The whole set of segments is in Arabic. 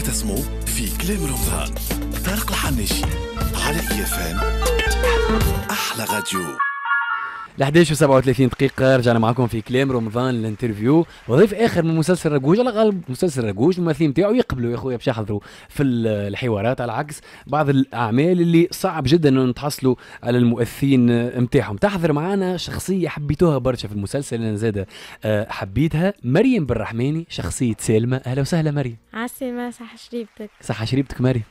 وتسمو في كلام رمضان طارق الحنيشي على إيفان أحلى راديو ل 11 و37 دقيقة رجعنا معكم في كلام رمضان الانترفيو وضيف آخر من مسلسل رجوج على غالب مسلسل رجوج الممثلين نتاعو يقبلوا يا خويا باش يحضروا في الحوارات على عكس بعض الأعمال اللي صعب جدا أن نتحصلوا على المؤثرين نتاعهم تحضر معنا شخصية حبيتوها برشا في المسلسل أنا زادة آه، حبيتها مريم بن رحماني شخصية سلمى أهلا وسهلا مريم عسيمه صح شريبتك صح شريبتك مريم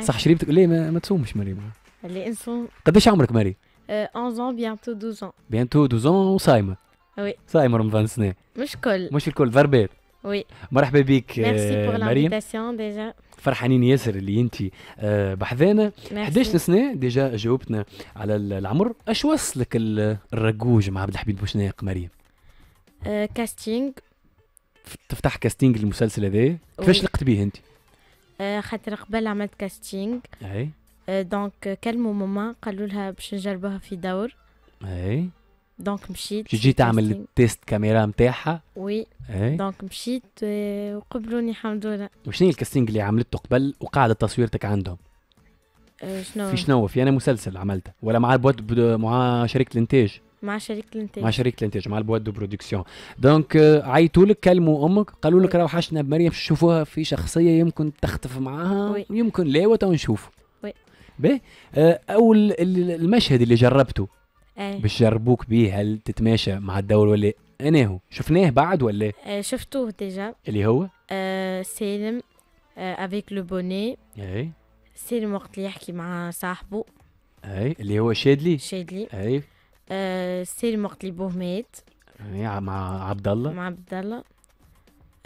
صح شريبتك ليه ما, ما تصومش مريم اللي نصوم قداش عمرك مريم 11 euh, ans bientôt 12 ans bientôt 12 ans وصايمه وي صايمه رمضان السنه مش الكل مش الكل ضربات وي مرحبا بك ميرسي بور لانفيتاسيون ديجا فرحانين ياسر اللي انت بحذانا 11 سنه ديجا جاوبتنا على العمر اش وصلك الرجوج مع عبد الحميد بوشناق مريم كاستينغ تفتح كاستينغ المسلسل هذا كيفاش لقت بيه انت خاطر قبل عملت كاستينغ اي دونك كلموا ماما قالوا لها باش نجربوها في دور اي دونك مشيت تجي تعمل التيست كاميرا نتاعها وي دونك مشيت وقبلوني الحمد لله وشنو الكاستينغ اللي عملته قبل وقاعده تصويرتك عندهم شنو في شنو في انا مسلسل عملته ولا مع البواد بدو... مع شركه الانتاج مع شركه الانتاج مع شركه الانتاج مع البواد دو برودكسيون دونك عيطوا لك كلموا امك قالوا لك راهو حشنا بمريم شوفوها في شخصيه يمكن تختف معاها وي. يمكن لا وتو وي به آه، او المشهد اللي جربته أيه. جربوك به هل تتماشى مع الدور ولا انا هو شفناه بعد ولا ايه شفتوه ديجا اللي هو أه سالم أه افيك لو بوني اي سالم وقت اللي يحكي مع صاحبه اي اللي هو شادلي شادلي اي أه سالم وقت اللي بوه مات أي مع عبد الله مع عبد الله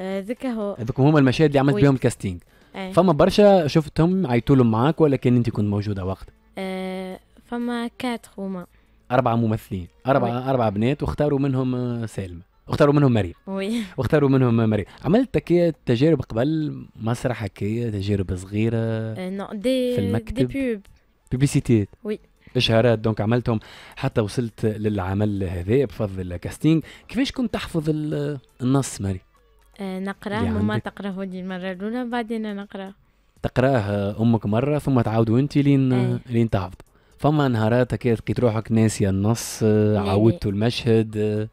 آه، ذكا هو هذوك هما المشاهد اللي عملت بهم الكاستينج أيه. فما برشا شفتهم عيطولهم معاك ولا كان انت كنت موجوده وقتها أه فما كات هما أربعة ممثلين أربعة وي. أربعة بنات واختاروا منهم آه، سالمة واختاروا منهم مريم وي واختاروا منهم مريم عملت هكايا تجارب قبل مسرح هكايا تجارب صغيرة أه نو دي في المكتب دي بيب. بيبيسيتيات وي اشهارات دونك عملتهم حتى وصلت للعمل هذا بفضل الكاستينج كيفاش كنت تحفظ النص مريم آه، نقراه ماما تقراه لي المرة الأولى بعدين نقراه تقراه أمك مرة ثم تعاودوا أنت لين أيه. لين تحفظ فما نهارات هكا لقيت روحك ناسية النص آه، إيه. عاودتوا المشهد آه،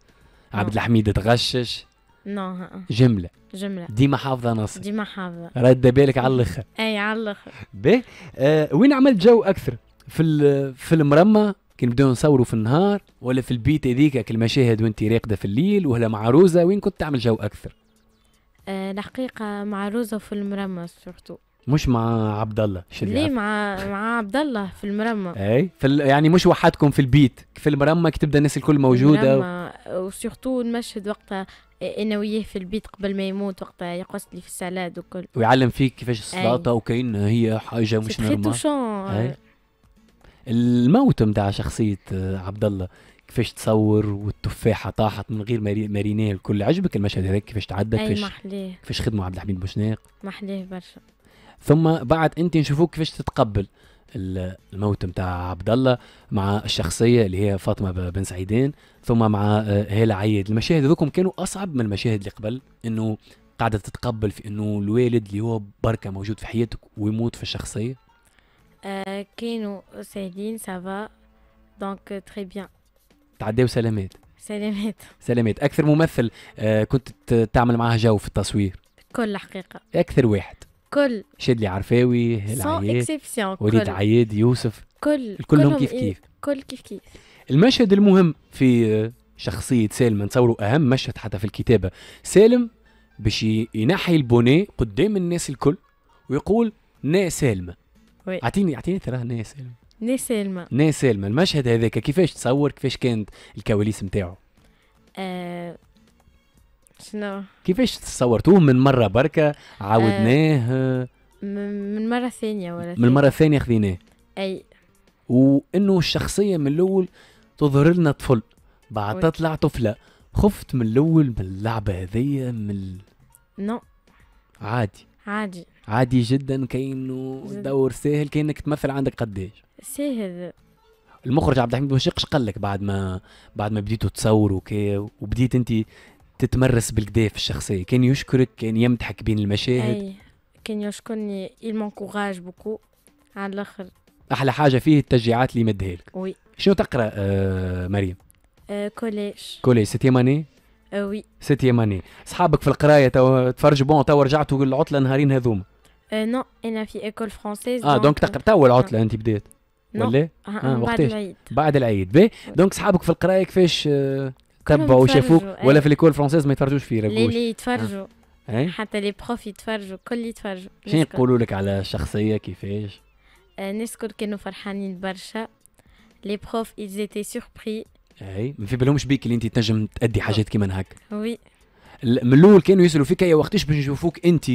نعم. عبد الحميد تغشش نو نعم. جملة جملة ديما حافظة نص ديما حافظة رد بالك على الاخر اي على الاخر باهي آه وين عملت جو اكثر في في المرمى كي نبداو نصوروا في النهار ولا في البيت هذيك المشاهد وانت راقده في الليل ولا معروزه وين كنت تعمل جو اكثر الحقيقه آه، مع روزا في المرمى سورتو مش مع عبد الله ليه مع مع عبد الله في المرمى اي في ال... يعني مش وحدكم في البيت في المرمى كي تبدا الناس الكل موجوده و... وسورتو المشهد وقتها انا وياه في البيت قبل ما يموت وقتها يقص لي في السلاد وكل ويعلم فيك كيفاش السلاطه وكاين هي حاجه مش نورمال إيه. الموت نتاع شخصيه عبد الله كيفاش تصور والتفاحه طاحت من غير مارينيه الكل عجبك المشهد هذاك كيفاش تعدى كيفاش كيفاش خدموا عبد الحميد بوشناق محليه برشا ثم بعد انت نشوفوك كيفاش تتقبل الموت نتاع عبد الله مع الشخصيه اللي هي فاطمه بن سعيدين ثم مع آه، هاله عياد المشاهد هذوكم كانوا اصعب من المشاهد اللي قبل انه قاعده تتقبل في انه الوالد اللي هو بركه موجود في حياتك ويموت في الشخصيه آه كانوا سعيدين سافا دونك تري بيان تعداو سلامات سلامات سلامات اكثر ممثل آه، كنت تعمل معاه جو في التصوير كل حقيقه اكثر واحد كل شادلي عرفاوي العياد وليد عياد يوسف كل كلهم كيف كيف إيه، كل كيف كيف المشهد المهم في آه، شخصية سالم نصوروا أهم مشهد حتى في الكتابة سالم باش ينحي البوني قدام الناس الكل ويقول نا سالمة اعطيني اعطيني ترى نا سالمة ني سالما ني سالما المشهد هذاك كيفاش تصور كيفاش كانت الكواليس نتاعو آه شنو كيفاش تصورتوه من مره بركه عاودناه آه من مره ثانيه ولا من مره ثانيه خذيناه اي وانه الشخصيه من الاول تظهر لنا طفل وي. تطلع طفله خفت من الاول من اللعبه هذيا من نو عادي عادي عادي جدا كانه دور سهل كانك تمثل عندك قديش سهل المخرج عبد الحميد وشيق قال لك بعد ما بعد ما بديتوا تصوروا كي وبديت انت تتمرس بالكدا في الشخصيه كان يشكرك كان يمدحك بين المشاهد أي. كان يشكرني il m'encourage بوكو على الاخر احلى حاجه فيه التشجيعات اللي مدها لك وي شنو تقرا آه مريم آه كوليج كوليج ستيام اني آه وي ستيام اني اصحابك في القرايه تفرجوا بون تو رجعتوا العطله نهارين هذوما Euh, non انا في ايكول فرونسيز اه دونك تقرا اول العطله انت بديت ولا ah, آه بعد العيد بعد العيد بي دونك صحابك في القرايه كيفاش آه، تبعوا وشافوك إيه. ولا في ليكول فرونسيز ما يتفرجوش في ربوش لي يتفرجوا آه. إيه؟ حتى لي بروف يتفرجوا كل يتفرجوا شنو يقولوا لك على الشخصيه كيفاش الناس آه، الكل كانوا فرحانين برشا لي بروف ils سيربري اي ما في بالهمش بيك اللي انت تنجم تأدي oh. حاجات كيما هكا وي من الاول كانوا يسالوا فيك يا وقتاش باش نشوفوك انت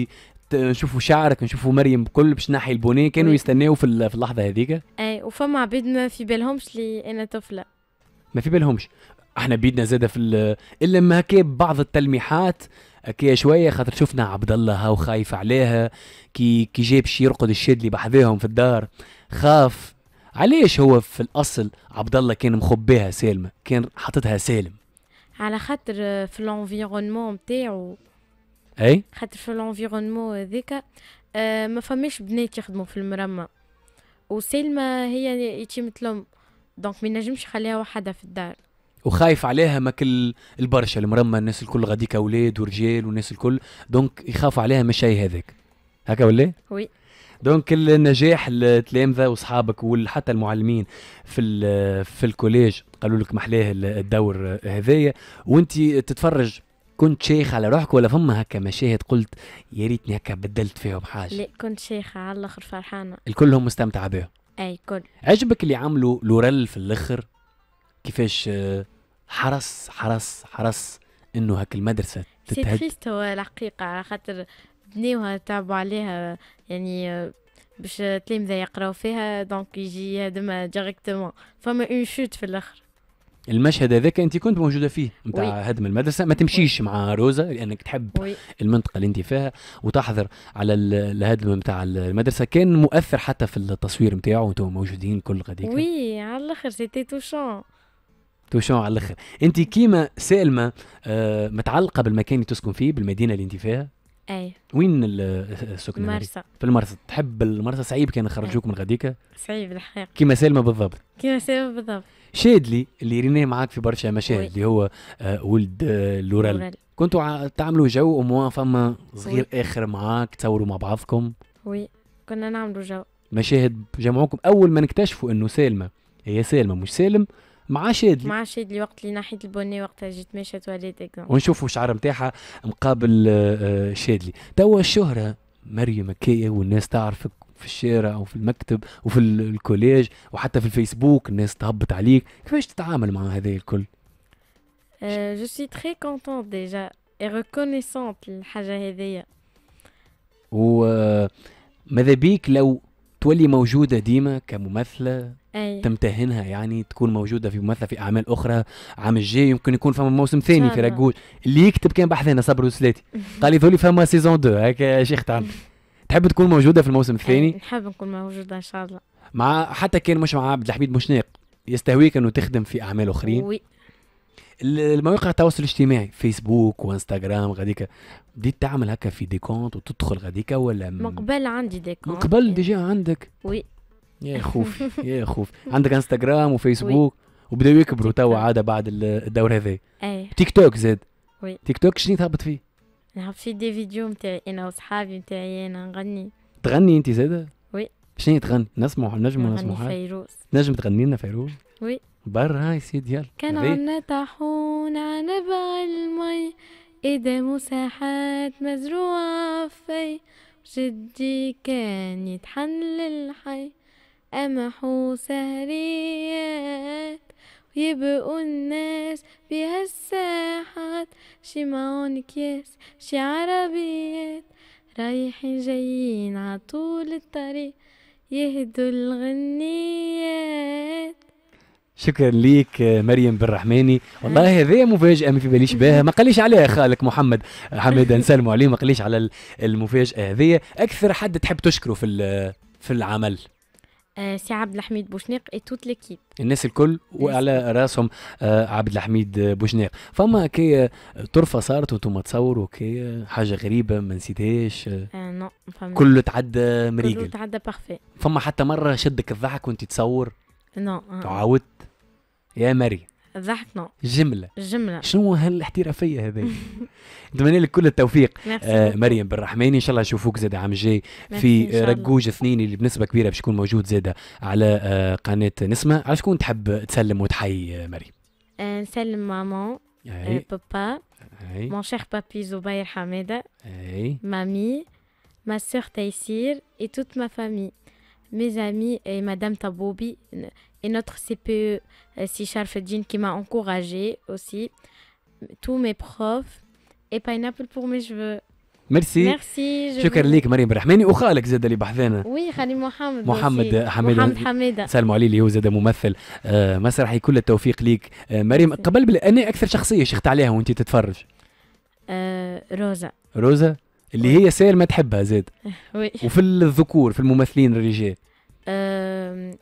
نشوفوا شعرك نشوفوا مريم بكل باش نحي البونيه كانوا يستناو في, في اللحظه هذيك اي وفما عباد ما في بالهمش لي انا طفله ما في بالهمش احنا بيدنا زاده في الا ما هكا بعض التلميحات هكا شويه خاطر شفنا عبد الله هاو خايف عليها كي كي جاب شي يرقد الشد اللي بحذاهم في الدار خاف علاش هو في الاصل عبد الله كان مخبيها سالمه كان حاطتها سالم على خاطر في الانفيرونمون نتاعو اي خاطر في لونفيرونمون هذاك آه، ما فماش بنات يخدموا في المرمى وسلمى هي يتيمت لهم دونك ما ينجمش يخليها وحدها في الدار وخايف عليها ما كل البرشا المرمى الناس الكل غاديك اولاد ورجال والناس الكل دونك يخافوا عليها من الشيء هذاك هكا ولا وي دونك النجاح التلامذه واصحابك وحتى المعلمين في في الكوليج قالوا لك محلاه الدور هذايا وانت تتفرج كنت شيخ على روحك ولا فما هكا مشاهد قلت يا ريتني هكا بدلت فيهم حاجه لا كنت شيخه على الاخر فرحانه الكلهم مستمتعه بهم اي كل عجبك اللي عملوا لورال في الاخر كيفاش آه، حرص حرص حرص انه هاك المدرسه تتهد سيد هو الحقيقه على خاطر بنيوها تعبوا عليها يعني آه، باش التلامذه يقراو فيها دونك يجي هدمها ديريكتومون فما اون شوت في الاخر المشهد هذاك انت كنت موجوده فيه نتاع هدم المدرسه ما تمشيش مع روزا لانك تحب وي. المنطقه اللي انت فيها وتحضر على الهدم نتاع المدرسه كان مؤثر حتى في التصوير نتاعو وانتم موجودين كل غادي وي على الاخر سيتي توشون توشون على الاخر انت كيما سالمه آه، متعلقه بالمكان اللي تسكن فيه بالمدينه اللي انت فيها اي وين السكن آه، المرسى في المرسى تحب المرسى صعيب كان يخرجوك من غديكا صعيب الحقيقه كيما سلمى بالضبط كيما سلمى بالضبط شادلي اللي ريناه معاك في برشا مشاهد اللي هو آه ولد آه لورال كنتوا تعملوا جو وموا فما صغير وي. اخر معاك تصوروا مع بعضكم وي كنا نعملوا جو مشاهد جمعوكم اول ما نكتشفوا انه سالمه هي سالمه مش سالم مع شادلي مع شادلي وقت اللي ناحيه البوني وقتها جيت ماشيه تواليت ونشوفوا شعر نتاعها مقابل آه، آه، شادلي توا الشهره مريم مكيه والناس تعرفك في الشارع او في المكتب وفي الكوليج وحتى في الفيسبوك الناس تهبط عليك كيفاش تتعامل مع هذا الكل جو سوي تري كونتون ديجا اي ريكونيسونت الحاجه هذيا و آه، ماذا بيك لو تولي موجوده ديما كممثله أي. تمتهنها يعني تكون موجوده في ممثله في اعمال اخرى عام الجاي يمكن يكون فما موسم ثاني في رجول اللي يكتب كان بحثنا صبر وسلاتي قال لي ذولي فما سيزون 2 هكا شيخ تعمل تحب تكون موجوده في الموسم الثاني نحب نكون موجوده ان شاء الله مع حتى كان مش مع عبد الحميد مشناق يستهويك انه تخدم في اعمال اخرين وي. المواقع التواصل الاجتماعي فيسبوك وانستغرام غاديك بديت تعمل هكا في ديكونت وتدخل غاديك ولا من قبل عندي ديكونت من قبل ديجا عندك وي يا خوفي يا خوفي عندك انستغرام وفيسبوك وبداو يكبروا توا عاده بعد الدور هذا ايه تيك توك زاد وي تيك توك شنو تهبط فيه؟ نهبط فيه دي فيديو نتاعي انا وصحابي نتاعي انا نغني تغني انت زاده؟ وي شنو تغني؟ نسمع نجم نسمع فيروز نجم تغني لنا فيروز؟ وي برا هاي سيدي يلا كانوا نطحون نبع المي قدامه مساحات مزروعة في جدي كان يتحن للحي قمحوا سهريات ويبقوا الناس بهالساحات شي معون كياس شي عربيات رايحين جايين عطول الطريق يهدوا الغنيات شكرا ليك آه، مريم بن رحماني والله هذه مفاجاه ما في باليش بها ما قاليش عليها خالك محمد آه، حميد نسلموا عليه ما قاليش على المفاجاه هذه اكثر حد تحب تشكره في في العمل آه، سي عبد الحميد بوشناق اي توت ليكيب الناس الكل وعلى راسهم عبد الحميد بوشناق فما كي طرفه صارت وانتم تصوروا كي حاجه غريبه ما نسيتهاش نو كله تعدى مريقل كله تعدى بارفي فما حتى مره شدك الضحك وانت تصور نو عاودت يا مري ضحكنا جمله جمله شنو هالاحترافيه هذه نتمنى لك كل التوفيق آه مريم بن رحماني ان شاء الله نشوفوك زاد عام جاي في رجوج اثنين اللي بنسبه كبيره باش يكون موجود زاد على آه قناه نسمه على شكون تحب تسلم وتحيي آه، مريم آه نسلم ماما آه بابا أي. مون شيخ بابي زبير حماده مامي ما سور تيسير اي توت ما فامي mes amis et Madame Taboubi et notre CPE euh, Sichar Fedjin qui m'a encouragé aussi, tous mes profs et Pineapple pour mes cheveux. ميرسي ميرسي شكرا لك مريم الرحماني وخالك زاد اللي بحذانا وي خالي محمد محمد حميدة محمد حميدة سلموا عليه اللي هو زاد ممثل آه مسرحي كل التوفيق ليك آه مريم قبل انا اكثر شخصيه شخت عليها وانت تتفرج آه روزا روزا اللي هي سير ما تحبها زاد وفي الذكور في الممثلين الرجال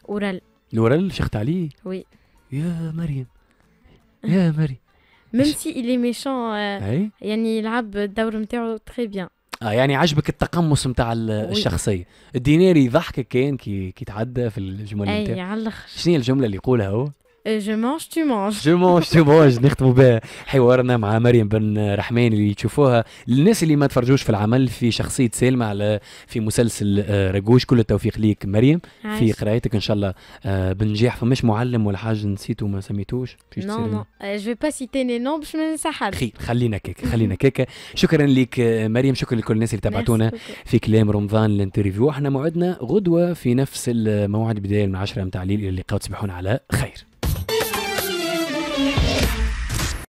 اورال اورال شخت عليه وي يا مريم يا مريم ميم سي الي ميشون يعني يلعب الدور نتاعو تري بيان اه يعني عجبك التقمص نتاع الشخصيه الديناري ضحكك كان كي كي تعدى في الجمله نتاعو اي على الاخر شنو هي الجمله اللي يقولها هو؟ جو مانج تو مانج جو مانج تو مانج نختموا به حوارنا مع مريم بن رحمان اللي تشوفوها للناس اللي ما تفرجوش في العمل في شخصيه سلمى على في مسلسل آه، رجوش كل التوفيق ليك مريم في قرايتك ان شاء الله آه، بنجاح فماش معلم ولا حاجه نسيتو ما سميتوش نو نو جو با سيتي ني نو باش ما ننسحش خير خلينا كيك خلينا كيك شكرا لك آه، مريم شكرا لكل الناس اللي تابعتونا في كلام رمضان الانترفيو احنا موعدنا غدوه في نفس الموعد بدايه من 10 متاع الليل الى اللقاء تصبحون على خير